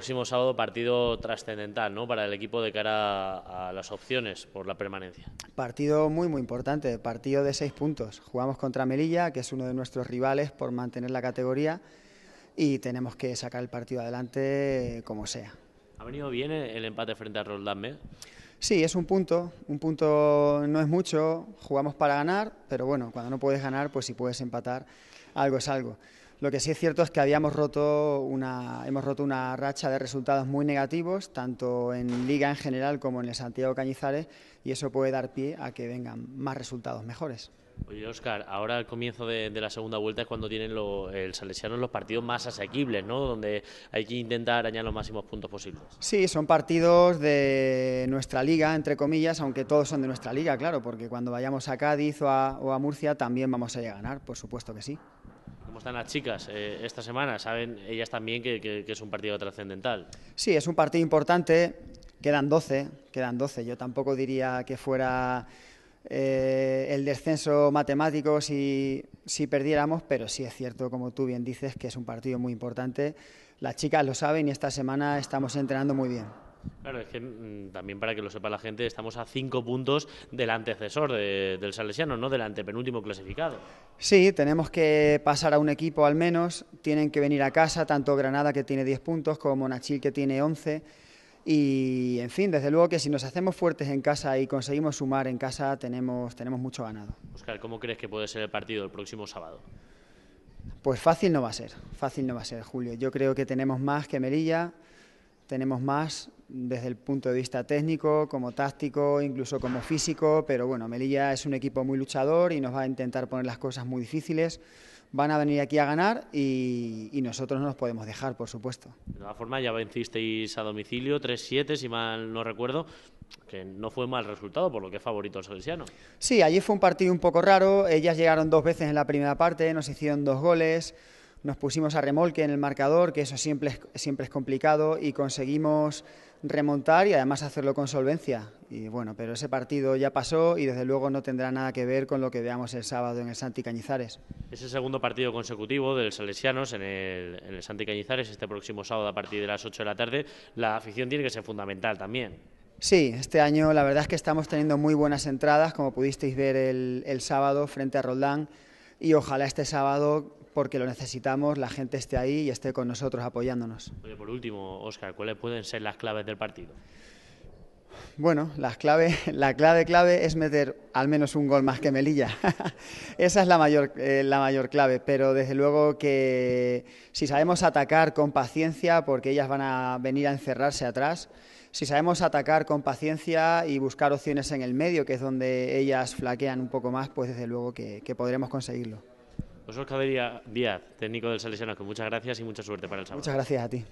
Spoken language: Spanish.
próximo sábado partido trascendental ¿no? para el equipo de cara a las opciones por la permanencia. Partido muy muy importante, partido de seis puntos. Jugamos contra Melilla, que es uno de nuestros rivales por mantener la categoría y tenemos que sacar el partido adelante como sea. ¿Ha venido bien el empate frente a Roldán Med? Sí, es un punto, un punto no es mucho, jugamos para ganar, pero bueno, cuando no puedes ganar, pues si puedes empatar, algo es algo. Lo que sí es cierto es que habíamos roto una, hemos roto una racha de resultados muy negativos, tanto en Liga en general como en el Santiago Cañizares, y eso puede dar pie a que vengan más resultados mejores. Oye, Oscar, ahora el comienzo de, la segunda vuelta es cuando tienen los el Salesiano los partidos más asequibles, ¿no? Donde hay que intentar añadir los máximos puntos posibles. Sí, son partidos de nuestra liga, entre comillas, aunque todos son de nuestra liga, claro, porque cuando vayamos a Cádiz o a, Murcia también vamos a, llegar a ganar, por supuesto que sí. ¿Cómo están las chicas eh, esta semana? Saben ellas también que, que es un partido trascendental. Sí, es un partido importante. Quedan 12, quedan 12. Yo tampoco diría que fuera eh, el descenso matemático si, perdiéramos, pero sí es cierto, como tú bien dices, que es un partido muy importante. Las chicas lo saben y esta semana estamos entrenando muy bien. Claro, es que mm, también para que lo sepa la gente, estamos a cinco puntos del antecesor del Salesiano, no del antepenúltimo clasificado. Sí, tenemos que pasar a un equipo al menos, tienen que venir a casa, tanto Granada que tiene diez puntos como Nachil que tiene 11 y en fin, desde luego que si nos hacemos fuertes en casa y conseguimos sumar en casa, tenemos, tenemos mucho ganado. Oscar, ¿cómo crees que puede ser el partido el próximo sábado? Pues fácil no va a ser, fácil no va a ser, Julio. Yo creo que tenemos más que Melilla, tenemos más, desde el punto de vista técnico, como táctico, incluso como físico, pero bueno, Melilla es un equipo muy luchador y nos va a intentar poner las cosas muy difíciles. Van a venir aquí a ganar y, nosotros no nos podemos dejar, por supuesto. De todas formas, ya vencisteis a domicilio 3-7, si mal no recuerdo que no fue mal resultado, por lo que es favorito el Salesiano. Sí, allí fue un partido un poco raro. Ellas llegaron dos veces en la primera parte, nos hicieron dos goles nos pusimos a remolque en el marcador, que eso siempre es, siempre es complicado, y conseguimos remontar y además hacerlo con solvencia. Y bueno, pero ese partido ya pasó y desde luego no tendrá nada que ver con lo que veamos el sábado en el Santi Cañizares. Ese segundo partido consecutivo del Salesianos en el, en el Santi Cañizares, este próximo sábado a partir de las 8 de la tarde. La afición tiene que ser fundamental también. Sí, este año la verdad es que estamos teniendo muy buenas entradas, como pudisteis ver el, el sábado frente a Roldán y ojalá este sábado porque lo necesitamos, la gente esté ahí y esté con nosotros apoyándonos. por último, Oscar, ¿cuáles pueden ser las claves del partido? Bueno, clave, la clave clave es meter al menos un gol más que Melilla. Esa es la mayor, eh, la mayor clave, pero desde luego que si sabemos atacar con paciencia, porque ellas van a venir a encerrarse atrás, si sabemos atacar con paciencia y buscar opciones en el medio, que es donde ellas flaquean un poco más, pues desde luego que, podremos conseguirlo. Oscar Díaz, técnico del Salesiano, muchas gracias y mucha suerte para el sábado. Muchas gracias a ti.